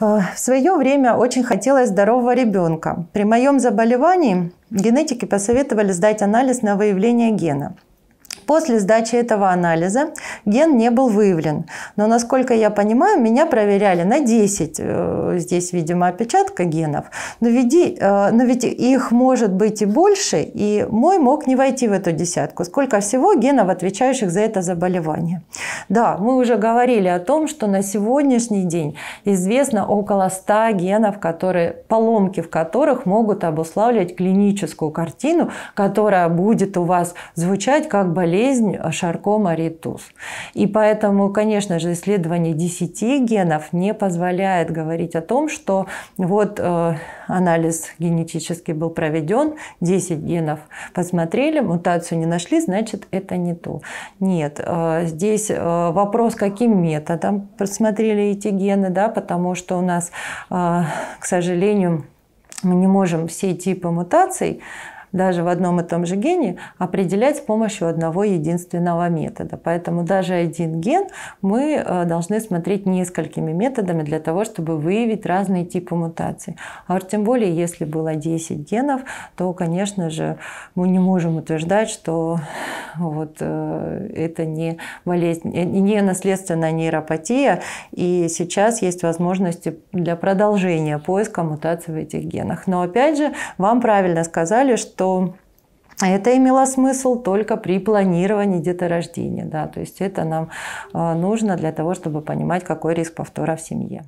Э, в свое время очень хотелось здорового ребенка. При моем заболевании генетики посоветовали сдать анализ на выявление гена. После сдачи этого анализа ген не был выявлен. Но, насколько я понимаю, меня проверяли на 10 э, здесь, видимо, опечатка генов. Но, веди, э, но ведь их может быть и больше, и мой мог не войти в эту десятку. Сколько всего генов, отвечающих за это заболевание. Да, мы уже говорили о том, что на сегодняшний день известно около 100 генов, которые, поломки в которых могут обуславливать клиническую картину, которая будет у вас звучать как болезнь шаркома ритус. И поэтому, конечно же, исследование 10 генов не позволяет говорить о том, что вот э, анализ генетический был проведен, 10 генов посмотрели, мутацию не нашли, значит, это не то. Нет, э, здесь э, вопрос, каким методом просмотрели эти гены, да, потому что у нас, э, к сожалению, мы не можем все типы мутаций даже в одном и том же гене определять с помощью одного единственного метода. Поэтому даже один ген мы э, должны смотреть несколькими методами для того, чтобы выявить разные типы мутаций. А уж тем более, если было 10 генов, то, конечно же, мы не можем утверждать, что вот, э, это не болезнь, э, не наследственная нейропатия. И сейчас есть возможности для продолжения поиска мутаций в этих генах. Но опять же, вам правильно сказали, что это имело смысл только при планировании деторождения. Да? То есть это нам э, нужно для того, чтобы понимать, какой риск повтора в семье.